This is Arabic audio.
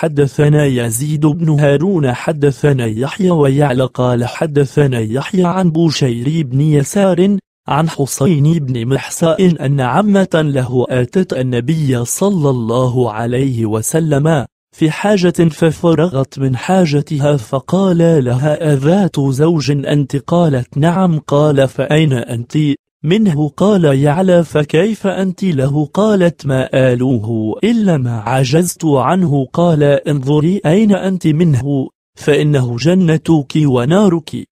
حدثنا يزيد بن هارون حدثنا يحيى ويعلى قال حدثنا يحيى عن بوشير بن يسار عن حسين بن محساء أن عمة له آتت النبي صلى الله عليه وسلم في حاجة ففرغت من حاجتها فقال لها أذات زوج أنت قالت نعم قال فأين أنت منه قال يعلى فكيف أنت له قالت ما آلوه إلا ما عجزت عنه قال انظري أين أنت منه فإنه جنتك ونارك